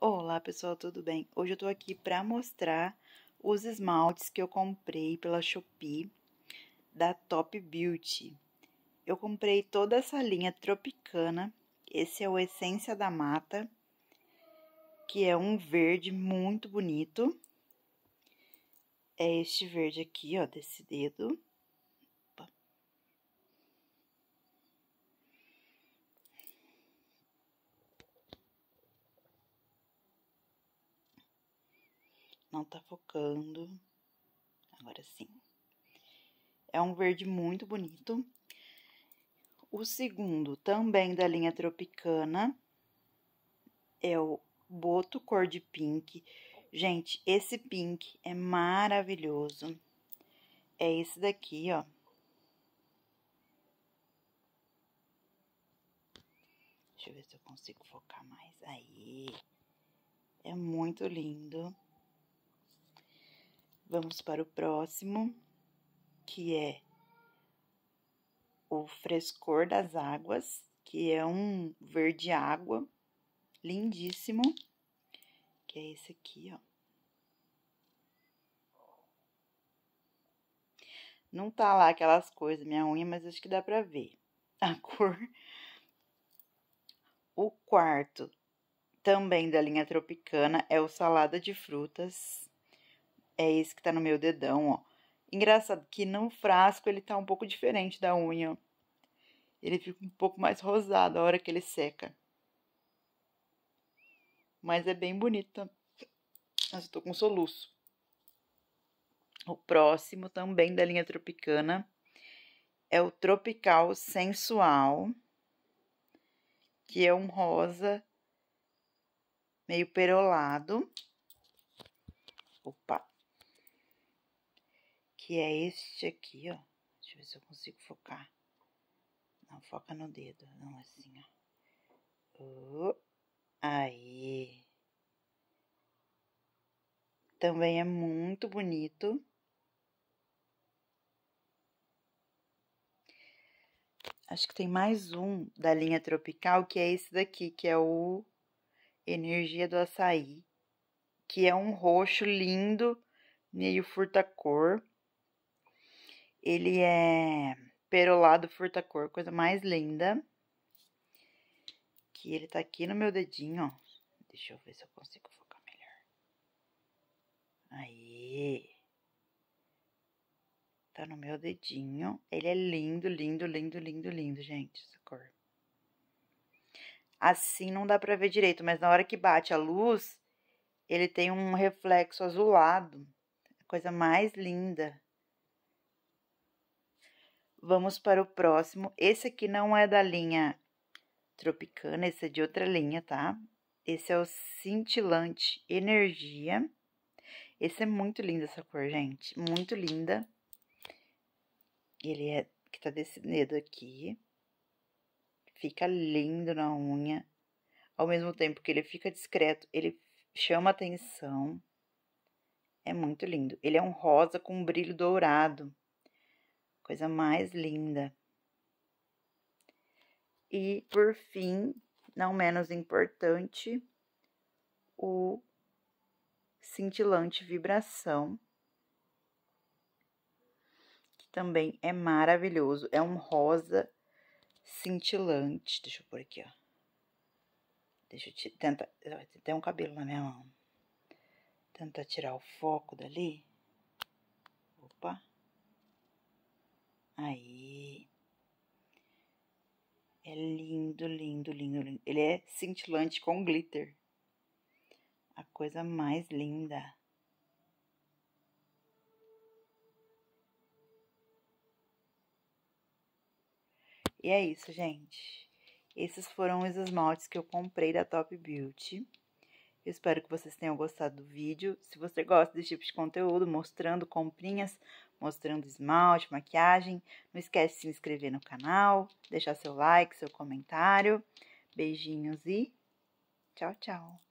Olá pessoal, tudo bem? Hoje eu tô aqui para mostrar os esmaltes que eu comprei pela Shopee da Top Beauty. Eu comprei toda essa linha Tropicana, esse é o Essência da Mata, que é um verde muito bonito. É este verde aqui, ó, desse dedo. não tá focando. Agora sim. É um verde muito bonito. O segundo, também da linha Tropicana, é o Boto Cor de Pink. Gente, esse pink é maravilhoso. É esse daqui, ó. Deixa eu ver se eu consigo focar mais. Aí. É muito lindo. Vamos para o próximo, que é o frescor das águas, que é um verde água lindíssimo, que é esse aqui, ó. Não tá lá aquelas coisas, minha unha, mas acho que dá pra ver a cor. O quarto, também da linha tropicana, é o salada de frutas, é esse que tá no meu dedão, ó. Engraçado que no frasco ele tá um pouco diferente da unha. Ele fica um pouco mais rosado a hora que ele seca. Mas é bem bonita. Mas eu tô com soluço. O próximo, também da linha Tropicana, é o Tropical Sensual, que é um rosa meio perolado. Opa! que é este aqui, ó. Deixa eu ver se eu consigo focar. Não, foca no dedo, não é assim, ó. Uh, aí. Também é muito bonito. Acho que tem mais um da linha tropical, que é esse daqui, que é o Energia do Açaí, que é um roxo lindo, meio furta-cor. Ele é perolado furtacor, coisa mais linda. Que ele tá aqui no meu dedinho, ó. Deixa eu ver se eu consigo focar melhor. Aí. Tá no meu dedinho. Ele é lindo, lindo, lindo, lindo, lindo, gente, essa cor. Assim não dá pra ver direito, mas na hora que bate a luz, ele tem um reflexo azulado. coisa mais linda. Vamos para o próximo. Esse aqui não é da linha Tropicana, esse é de outra linha, tá? Esse é o Cintilante Energia. Esse é muito lindo essa cor, gente. Muito linda. Ele é que tá desse dedo aqui. Fica lindo na unha. Ao mesmo tempo que ele fica discreto, ele chama atenção. É muito lindo. Ele é um rosa com um brilho dourado coisa mais linda. E por fim, não menos importante, o cintilante vibração, que também é maravilhoso, é um rosa cintilante. Deixa eu pôr aqui, ó. Deixa eu te, tentar, tem um cabelo na minha mão. Tentar tirar o foco dali. Aí. É lindo, lindo, lindo, lindo. Ele é cintilante com glitter. A coisa mais linda. E é isso, gente. Esses foram os esmaltes que eu comprei da Top Beauty. Eu espero que vocês tenham gostado do vídeo. Se você gosta desse tipo de conteúdo, mostrando comprinhas, mostrando esmalte, maquiagem. Não esquece de se inscrever no canal, deixar seu like, seu comentário. Beijinhos e tchau, tchau!